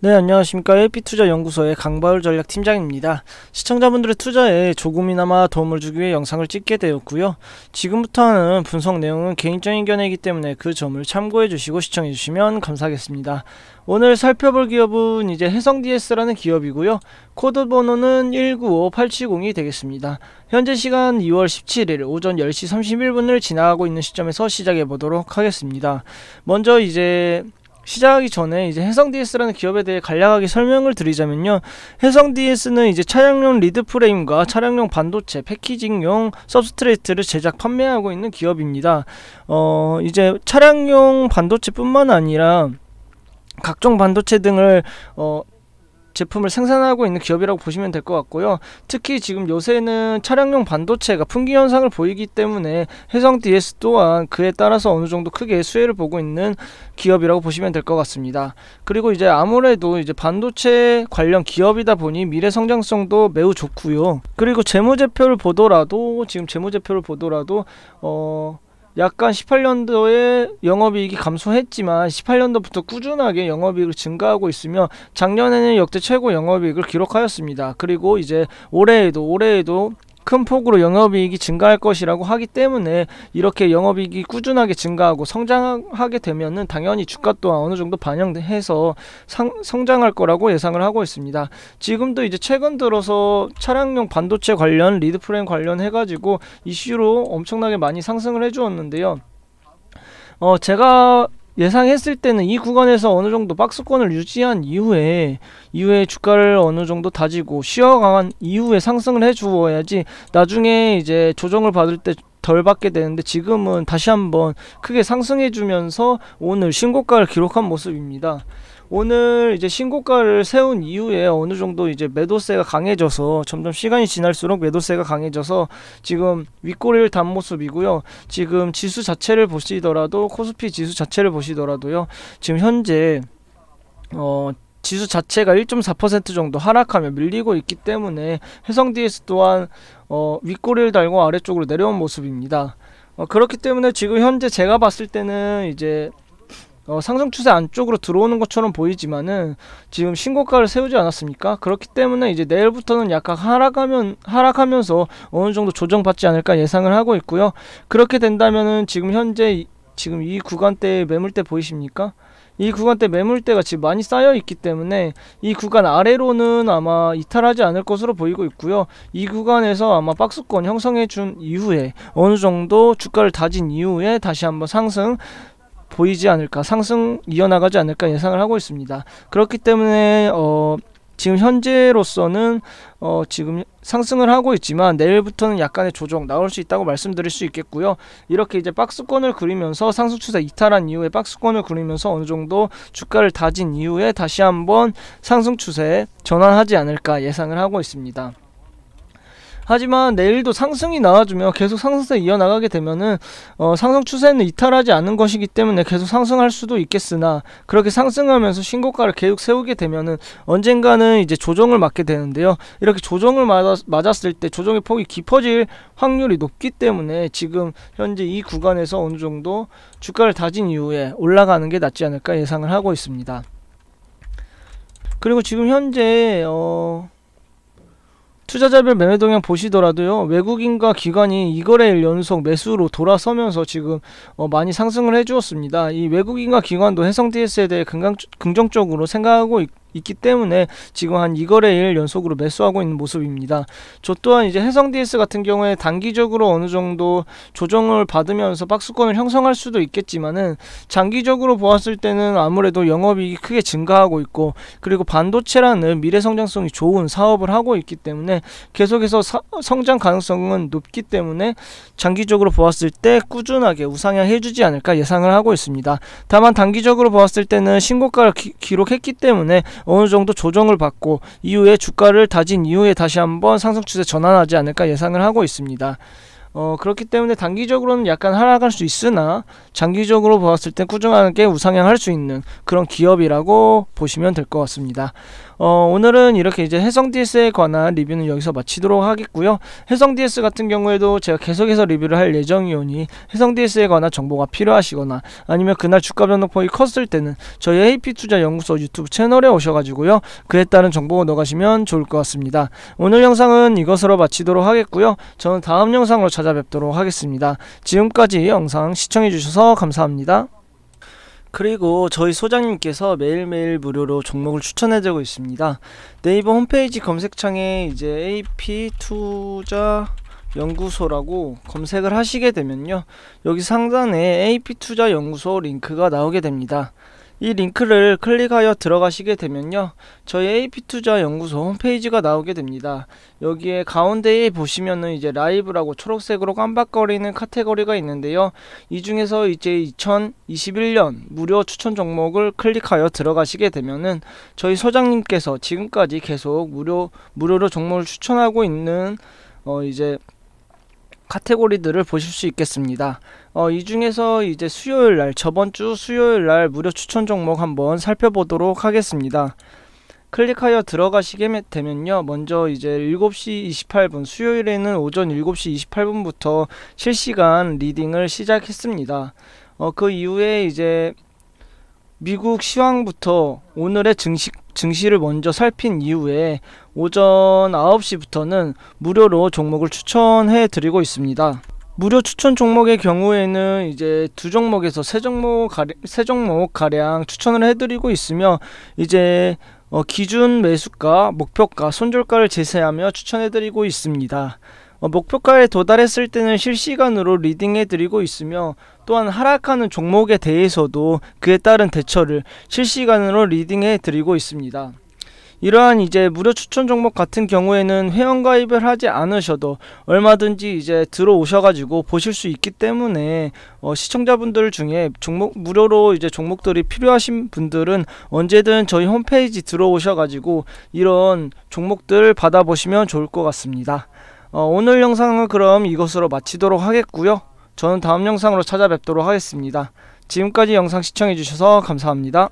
네, 안녕하십니까. LP투자연구소의 강바울 전략팀장입니다. 시청자분들의 투자에 조금이나마 도움을 주기 위해 영상을 찍게 되었고요. 지금부터 하는 분석 내용은 개인적인 견해이기 때문에 그 점을 참고해 주시고 시청해 주시면 감사하겠습니다. 오늘 살펴볼 기업은 이제 해성DS라는 기업이고요. 코드 번호는 195870이 되겠습니다. 현재 시간 2월 17일 오전 10시 31분을 지나가고 있는 시점에서 시작해 보도록 하겠습니다. 먼저 이제 시작하기 전에 이제 해성 DS라는 기업에 대해 간략하게 설명을 드리자면요. 해성 DS는 이제 차량용 리드 프레임과 차량용 반도체, 패키징용 서브스트레이트를 제작 판매하고 있는 기업입니다. 어, 이제 차량용 반도체뿐만 아니라 각종 반도체 등을 어 제품을 생산하고 있는 기업이라고 보시면 될 것 같고요. 특히 지금 요새는 차량용 반도체가 품귀 현상을 보이기 때문에 해성 DS 또한 그에 따라서 어느 정도 크게 수혜를 보고 있는 기업이라고 보시면 될 것 같습니다. 그리고 이제 아무래도 이제 반도체 관련 기업이다 보니 미래 성장성도 매우 좋고요. 그리고 재무제표를 보더라도 지금 재무제표를 보더라도 어 약간 18년도에 영업이익이 감소했지만 18년도부터 꾸준하게 영업이익을 증가하고 있으며 작년에는 역대 최고 영업이익을 기록하였습니다. 그리고 이제 올해에도 올해에도 큰 폭으로 영업이익이 증가할 것이라고 하기 때문에 이렇게 영업이익이 꾸준하게 증가하고 성장하게 되면은 당연히 주가 또한 어느 정도 반영해서 상, 성장할 거라고 예상을 하고 있습니다. 지금도 이제 최근 들어서 차량용 반도체 관련 리드프레임 관련해 가지고 이슈로 엄청나게 많이 상승을 해 주었는데요. 어 제가 예상했을 때는 이 구간에서 어느 정도 박스권을 유지한 이후에 이후에 주가를 어느 정도 다지고 쉬어간 이후에 상승을 해주어야지 나중에 이제 조정을 받을 때 덜 받게 되는데 지금은 다시 한번 크게 상승해주면서 오늘 신고가를 기록한 모습입니다. 오늘 이제 신고가를 세운 이후에 어느 정도 이제 매도세가 강해져서 점점 시간이 지날수록 매도세가 강해져서 지금 윗꼬리를 단 모습이고요. 지금 지수 자체를 보시더라도 코스피 지수 자체를 보시더라도요. 지금 현재 어 지수 자체가 1.4% 정도 하락하며 밀리고 있기 때문에 해성 DS 또한 어, 윗꼬리를 달고 아래쪽으로 내려온 모습입니다. 어, 그렇기 때문에 지금 현재 제가 봤을 때는 이제 어, 상승 추세 안쪽으로 들어오는 것처럼 보이지만은 지금 신고가를 세우지 않았습니까? 그렇기 때문에 이제 내일부터는 약간 하락하면 하락하면서 어느 정도 조정받지 않을까 예상을 하고 있고요. 그렇게 된다면은 지금 현재 이, 지금 이 구간대에 매물대 보이십니까? 이 구간대 매물대가 지금 많이 쌓여 있기 때문에 이 구간 아래로는 아마 이탈하지 않을 것으로 보이고 있고요. 이 구간에서 아마 박스권 형성해 준 이후에 어느 정도 주가를 다진 이후에 다시 한번 상승 보이지 않을까 상승 이어나가지 않을까 예상을 하고 있습니다. 그렇기 때문에 어, 지금 현재로서는 어 지금 상승을 하고 있지만 내일부터는 약간의 조정 나올 수 있다고 말씀드릴 수 있겠고요. 이렇게 이제 박스권을 그리면서 상승 추세 이탈한 이후에 박스권을 그리면서 어느 정도 주가를 다진 이후에 다시 한번 상승 추세에 전환하지 않을까 예상을 하고 있습니다. 하지만 내일도 상승이 나와주면 계속 상승세 이어나가게 되면은 어, 상승 추세는 이탈하지 않는 것이기 때문에 계속 상승할 수도 있겠으나 그렇게 상승하면서 신고가를 계속 세우게 되면은 언젠가는 이제 조정을 맞게 되는데요. 이렇게 조정을 맞았, 맞았을 때 조정의 폭이 깊어질 확률이 높기 때문에 지금 현재 이 구간에서 어느 정도 주가를 다진 이후에 올라가는 게 낫지 않을까 예상을 하고 있습니다. 그리고 지금 현재 어 투자자별 매매 동향 보시더라도요 외국인과 기관이 이거래일 연속 매수로 돌아서면서 지금 어 많이 상승을 해주었습니다. 이 외국인과 기관도 해성 DS에 대해 긍정적으로 생각하고 있고 있기 때문에 지금 한 2거래일 연속으로 매수하고 있는 모습입니다. 저 또한 이제 해성 DS 같은 경우에 단기적으로 어느 정도 조정을 받으면서 박스권을 형성할 수도 있겠지만은 장기적으로 보았을 때는 아무래도 영업이익이 크게 증가하고 있고 그리고 반도체라는 미래 성장성이 좋은 사업을 하고 있기 때문에 계속해서 사, 성장 가능성은 높기 때문에 장기적으로 보았을 때 꾸준하게 우상향 해주지 않을까 예상을 하고 있습니다. 다만 단기적으로 보았을 때는 신고가를 기, 기록했기 때문에 어느 정도 조정을 받고 이후에 주가를 다진 이후에 다시 한번 상승 추세 전환하지 않을까 예상을 하고 있습니다. 어, 그렇기 때문에 단기적으로는 약간 하락할 수 있으나 장기적으로 보았을 때 꾸준하게 우상향할 수 있는 그런 기업이라고 보시면 될 것 같습니다. 어, 오늘은 이렇게 이제 해성 DS에 관한 리뷰는 여기서 마치도록 하겠고요. 해성 DS 같은 경우에도 제가 계속해서 리뷰를 할 예정이오니 해성 DS에 관한 정보가 필요하시거나 아니면 그날 주가 변동폭이 컸을 때는 저희 AP투자연구소 유튜브 채널에 오셔가지고요. 그에 따른 정보 넣어가시면 좋을 것 같습니다. 오늘 영상은 이것으로 마치도록 하겠고요. 저는 다음 영상으로 찾아뵙도록 하겠습니다. 지금까지 영상 시청해주셔서 감사합니다. 그리고 저희 소장님께서 매일매일 무료로 종목을 추천해드리고 있습니다. 네이버 홈페이지 검색창에 이제 AP 투자 연구소라고 검색을 하시게 되면요. 여기 상단에 AP 투자 연구소 링크가 나오게 됩니다. 이 링크를 클릭하여 들어가시게 되면요 저희 AP투자 연구소 홈페이지가 나오게 됩니다 여기에 가운데에 보시면은 이제 라이브라고 초록색으로 깜박거리는 카테고리가 있는데요 이 중에서 이제 2021년 무료 추천 종목을 클릭하여 들어가시게 되면은 저희 소장님께서 지금까지 계속 무료 무료로 종목을 추천하고 있는 어 이제 카테고리들을 보실 수 있겠습니다. 어, 이 중에서 이제 수요일 날, 저번 주 수요일 날 무료 추천 종목 한번 살펴보도록 하겠습니다. 클릭하여 들어가시게 되면요. 먼저 이제 7시 28분, 수요일에는 오전 7시 28분부터 실시간 리딩을 시작했습니다. 어, 그 이후에 이제 미국 시황부터 오늘의 증시, 증시를 먼저 살핀 이후에 오전 9시부터는 무료로 종목을 추천해 드리고 있습니다. 무료 추천 종목의 경우에는 이제 두 종목에서 세 종목 가량, 세 종목 가량 추천을 해드리고 있으며 이제 어, 기준 매수가, 목표가, 손절가를 제시하며 추천해드리고 있습니다. 어, 목표가에 도달했을 때는 실시간으로 리딩해드리고 있으며 또한 하락하는 종목에 대해서도 그에 따른 대처를 실시간으로 리딩해드리고 있습니다. 이러한 이제 무료 추천 종목 같은 경우에는 회원 가입을 하지 않으셔도 얼마든지 이제 들어오셔가지고 보실 수 있기 때문에 어, 시청자분들 중에 종목 무료로 이제 종목들이 필요하신 분들은 언제든 저희 홈페이지 들어오셔가지고 이런 종목들 받아보시면 좋을 것 같습니다. 어, 오늘 영상은 그럼 이것으로 마치도록 하겠고요. 저는 다음 영상으로 찾아뵙도록 하겠습니다. 지금까지 영상 시청해주셔서 감사합니다.